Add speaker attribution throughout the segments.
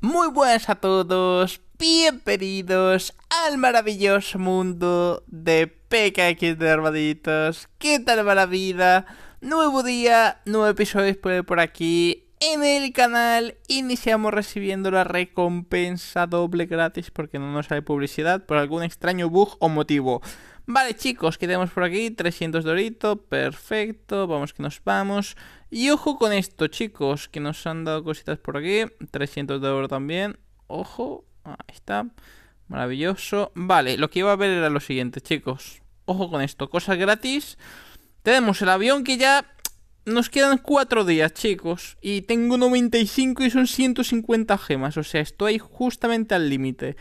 Speaker 1: Muy buenas a todos, bienvenidos al maravilloso mundo de PKX de Armaditos. ¿Qué tal va la vida? Nuevo día, nuevo episodio por aquí. En el canal iniciamos recibiendo la recompensa doble gratis porque no nos sale publicidad por algún extraño bug o motivo. Vale chicos, que tenemos por aquí 300 orito, perfecto, vamos que nos vamos. Y ojo con esto chicos, que nos han dado cositas por aquí, 300 de oro también, ojo, ahí está, maravilloso. Vale, lo que iba a ver era lo siguiente chicos, ojo con esto, cosas gratis. Tenemos el avión que ya nos quedan 4 días, chicos. Y tengo 95 y son 150 gemas. O sea, estoy justamente al límite.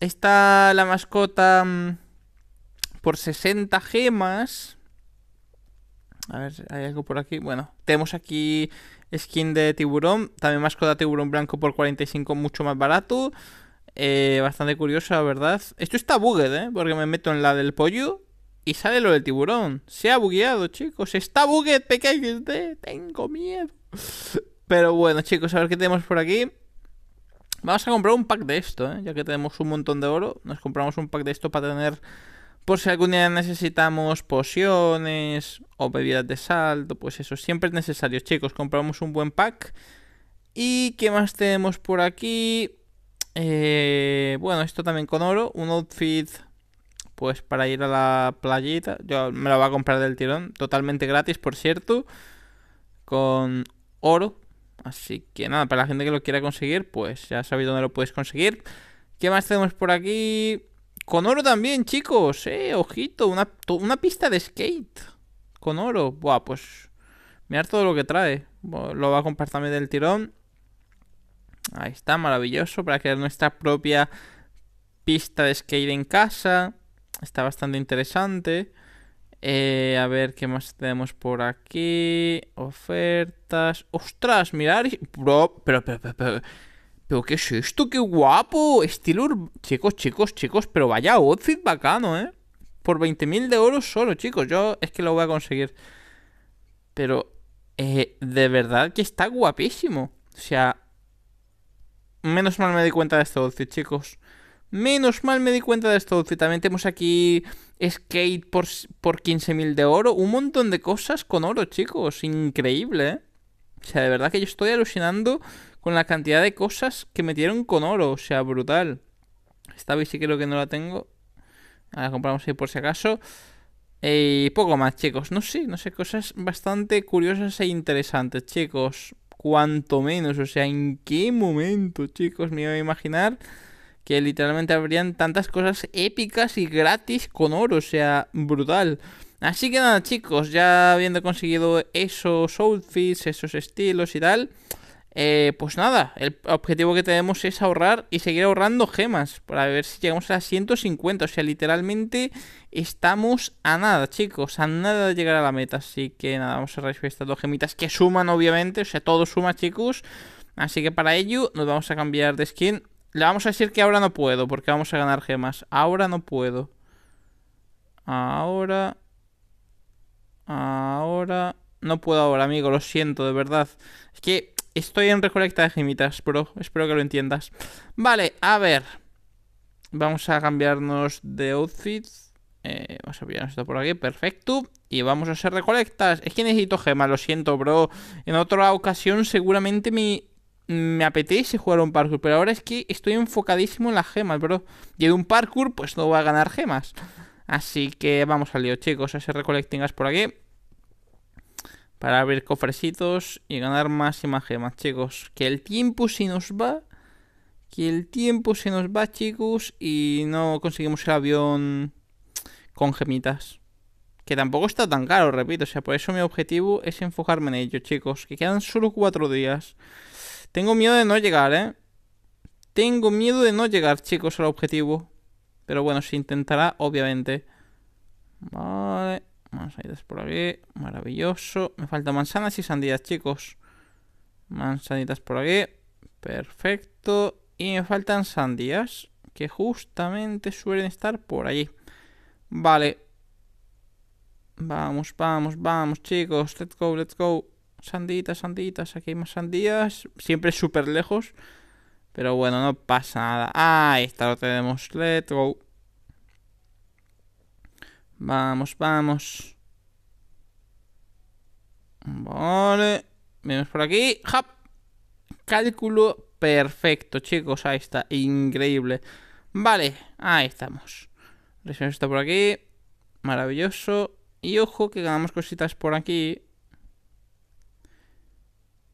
Speaker 1: Está la mascota mm, por 60 gemas. A ver, ¿hay algo por aquí? Bueno, tenemos aquí skin de tiburón. También mascota tiburón blanco por 45, mucho más barato. Eh, bastante curiosa, ¿verdad? Esto está bugged, ¿eh? Porque me meto en la del pollo y sale lo del tiburón. Se ha bugueado, chicos. Está bugueado, pequeño. Tengo miedo. Pero bueno, chicos, a ver qué tenemos por aquí. Vamos a comprar un pack de esto, ¿eh? ya que tenemos un montón de oro. Nos compramos un pack de esto para tener, por si algún día necesitamos pociones o bebidas de salto, pues eso, siempre es necesario, chicos. Compramos un buen pack. ¿Y qué más tenemos por aquí? Eh, bueno, esto también con oro. Un outfit pues para ir a la playita. Yo me lo voy a comprar del tirón, totalmente gratis, por cierto, con oro. Así que nada, para la gente que lo quiera conseguir, pues ya sabéis dónde lo puedes conseguir. ¿Qué más tenemos por aquí? Con oro también, chicos, eh, ojito, una, una pista de skate con oro. Buah, pues mirad todo lo que trae. Lo va a comprar también del tirón. Ahí está, maravilloso para crear nuestra propia pista de skate en casa está bastante interesante. Eh, a ver qué más tenemos por aquí. Ofertas. ¡Ostras! Mirar. pero, pero, pero, pero, ¿qué es esto? ¡Qué guapo! Estilo. Chicos, chicos, chicos. Pero vaya outfit bacano, ¿eh? Por 20.000 de oro solo, chicos. Yo es que lo voy a conseguir. Pero. Eh, de verdad que está guapísimo. O sea. Menos mal me di cuenta de este outfit, chicos. Menos mal me di cuenta de esto. También tenemos aquí skate por, por 15.000 de oro. Un montón de cosas con oro, chicos. Increíble, ¿eh? O sea, de verdad que yo estoy alucinando con la cantidad de cosas que metieron con oro. O sea, brutal. Esta bici creo que no la tengo. Ah, la compramos ahí por si acaso. Eh, y poco más, chicos. No sé, no sé, cosas bastante curiosas e interesantes, chicos. Cuanto menos, o sea, ¿en qué momento, chicos? Me iba a imaginar que literalmente habrían tantas cosas épicas y gratis con oro, o sea, brutal. Así que nada, chicos, ya habiendo conseguido esos outfits, esos estilos y tal, eh, pues nada, el objetivo que tenemos es ahorrar y seguir ahorrando gemas para ver si llegamos a 150. O sea, literalmente estamos a nada, chicos, a nada de llegar a la meta. Así que nada, vamos a recibir estas dos gemitas que suman, obviamente, o sea, todo suma, chicos. Así que para ello nos vamos a cambiar de skin le vamos a decir que ahora no puedo, porque vamos a ganar gemas. Ahora no puedo. Ahora... Ahora... No puedo ahora, amigo, lo siento, de verdad. Es que estoy en recolecta de gemitas, bro. Espero que lo entiendas. Vale, a ver. Vamos a cambiarnos de outfit. Eh, vamos a pillarnos esto por aquí, perfecto. Y vamos a hacer recolectas. Es que necesito gemas, lo siento, bro. En otra ocasión seguramente mi me apetece jugar un parkour, pero ahora es que estoy enfocadísimo en las gemas, bro. Y de un parkour, pues no va a ganar gemas. Así que vamos al lío, chicos. Ese recolectingas por aquí. Para abrir cofrecitos y ganar más y más gemas, chicos. Que el tiempo se nos va. Que el tiempo se nos va, chicos. Y no conseguimos el avión con gemitas. Que tampoco está tan caro, repito. O sea, por eso mi objetivo es enfocarme en ello, chicos. Que quedan solo cuatro días. Tengo miedo de no llegar, ¿eh? Tengo miedo de no llegar, chicos, al objetivo. Pero bueno, se intentará, obviamente. Vale. Manzanitas por aquí. Maravilloso. Me faltan manzanas y sandías, chicos. Manzanitas por aquí. Perfecto. Y me faltan sandías. Que justamente suelen estar por allí. Vale. Vamos, vamos, vamos, chicos. Let's go, let's go sanditas, sanditas, aquí hay más sandías. Siempre súper lejos. Pero bueno, no pasa nada. ahí está, lo tenemos. Let's go. Vamos, vamos. Vale. Venimos por aquí. ¡Ja! Cálculo perfecto, chicos. Ahí está. Increíble. Vale, ahí estamos. Resión esto por aquí. Maravilloso. Y ojo que ganamos cositas por aquí.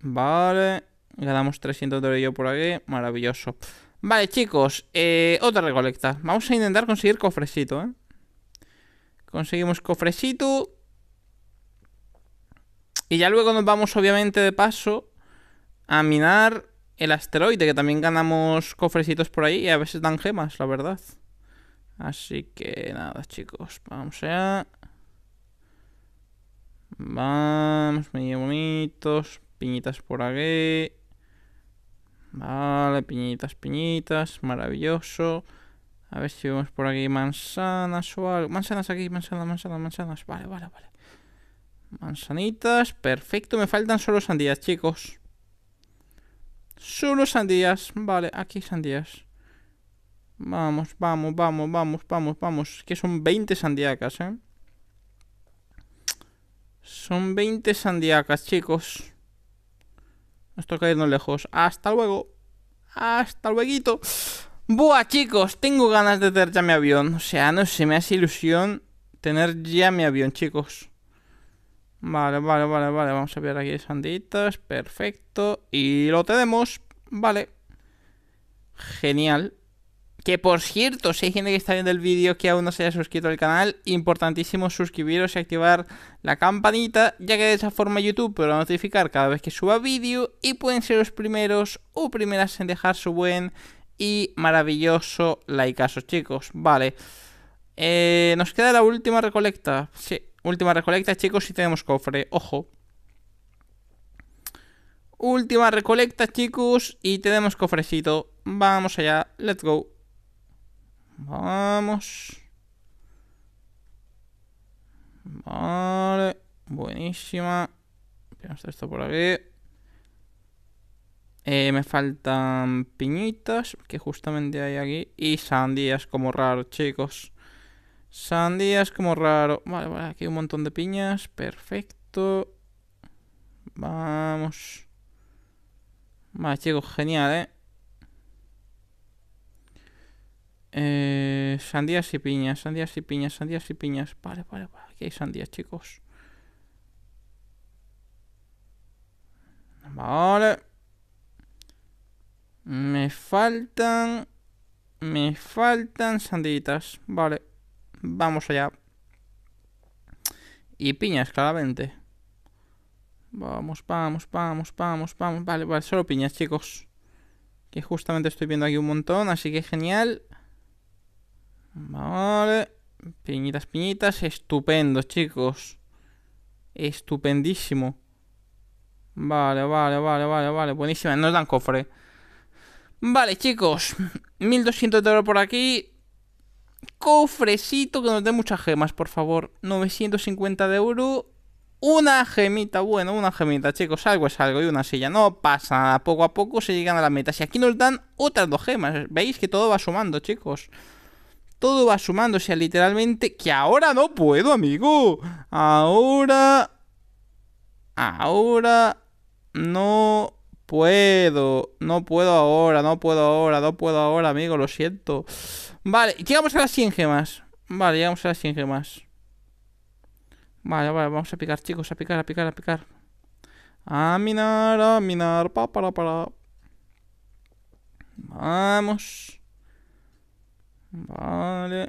Speaker 1: Vale. Ganamos 300 de oro por aquí. Maravilloso. Vale, chicos. Eh, otra recolecta. Vamos a intentar conseguir cofrecito, ¿eh? Conseguimos cofrecito. Y ya luego nos vamos, obviamente, de paso a minar el asteroide, que también ganamos cofrecitos por ahí y a veces dan gemas, la verdad. Así que nada, chicos. Vamos allá. Vamos, medio bonitos piñitas por aquí. Vale, piñitas, piñitas, maravilloso. A ver si vemos por aquí manzanas o algo. Manzanas aquí, manzanas, manzanas, manzanas. Vale, vale, vale. Manzanitas, perfecto. Me faltan solo sandías, chicos. Solo sandías. Vale, aquí sandías. Vamos, vamos, vamos, vamos, vamos, vamos. Que son 20 sandiacas, ¿eh? Son 20 sandiacas, chicos. Esto está no lejos. Hasta luego. Hasta luego. Buah, chicos, tengo ganas de tener ya mi avión. O sea, no sé, me hace ilusión tener ya mi avión, chicos. Vale, vale, vale, vale. Vamos a ver aquí sanditas. Perfecto. Y lo tenemos. Vale. Genial. Que por cierto, si hay gente que está viendo el vídeo que aún no se haya suscrito al canal, importantísimo suscribiros y activar la campanita, ya que de esa forma YouTube podrá notificar cada vez que suba vídeo y pueden ser los primeros o primeras en dejar su buen y maravilloso like like, chicos. Vale. Eh, nos queda la última recolecta. Sí, última recolecta, chicos, y tenemos cofre. Ojo. Última recolecta, chicos, y tenemos cofrecito. Vamos allá, let's go. Vamos. Vale. Buenísima. hacer esto por aquí. Eh, me faltan piñitas, que justamente hay aquí. Y sandías como raro, chicos. Sandías como raro. Vale, vale, aquí hay un montón de piñas. Perfecto. Vamos. Vale, chicos, genial, ¿eh? sandías y piñas, sandías y piñas, sandías y piñas. Vale, vale, vale. Aquí hay sandías, chicos. Vale. Me faltan... Me faltan sanditas. Vale. Vamos allá. Y piñas, claramente. Vamos, vamos, vamos, vamos, vamos. Vale, vale, solo piñas, chicos. Que justamente estoy viendo aquí un montón, así que genial. Vale. Piñitas, piñitas. Estupendo, chicos. Estupendísimo. Vale, vale, vale, vale, vale. Buenísima. Nos dan cofre. Vale, chicos. 1200 de oro por aquí. Cofrecito que nos dé muchas gemas, por favor. 950 de oro. Una gemita, bueno, una gemita, chicos. Algo es algo y una silla. No pasa nada. Poco a poco se llegan a la meta. Y aquí nos dan otras dos gemas. Veis que todo va sumando, chicos todo va sumando, o sea, literalmente, que ahora no puedo, amigo. Ahora... Ahora... No puedo, no puedo ahora, no puedo ahora, no puedo ahora, amigo, lo siento. Vale, llegamos a las 100 gemas. Vale, llegamos a las 100 gemas. Vale, vale, vamos a picar, chicos, a picar, a picar, a picar. A minar, a minar, pa, para, para. Vamos. Vale.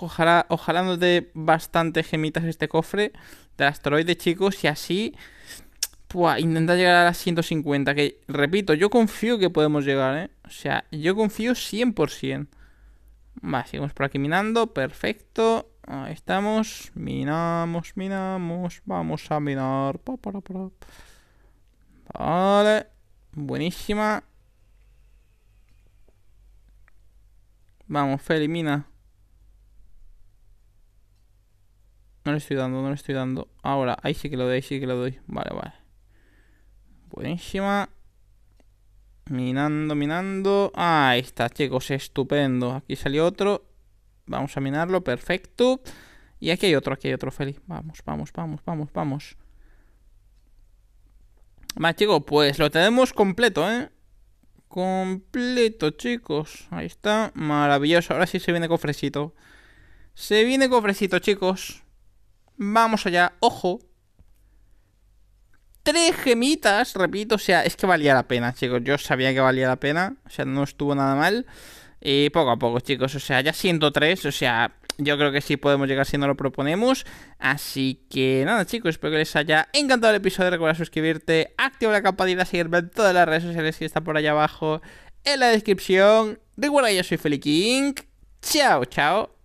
Speaker 1: ojalá, ojalá nos dé bastantes gemitas este cofre de asteroide, chicos. Y así, pua, intenta llegar a las 150. Que, repito, yo confío que podemos llegar, ¿eh? O sea, yo confío 100%. Vale, seguimos por aquí minando. Perfecto. Ahí estamos. Minamos, minamos. Vamos a minar. Vale. Buenísima. Vamos, Feli, mina. No le estoy dando, no le estoy dando. Ahora, ahí sí que lo doy, ahí sí que lo doy. Vale, vale. Buenísima. Minando, minando. ahí está, chicos, estupendo. Aquí salió otro. Vamos a minarlo, perfecto. Y aquí hay otro, aquí hay otro, Feli. Vamos, vamos, vamos, vamos, vamos. Vale, chicos, pues lo tenemos completo, ¿eh? completo, chicos. Ahí está, maravilloso. Ahora sí se viene cofrecito. Se viene cofrecito, chicos. Vamos allá, ojo. Tres gemitas, repito, o sea, es que valía la pena, chicos. Yo sabía que valía la pena, o sea, no estuvo nada mal. Y eh, poco a poco, chicos, o sea, ya tres o sea, yo creo que sí podemos llegar si no lo proponemos. Así que nada, chicos, espero que les haya encantado el episodio. Recuerda suscribirte, activa la campanita, seguirme en todas las redes sociales que está por allá abajo en la descripción. Recuerda que yo soy Feli King. Chao, chao.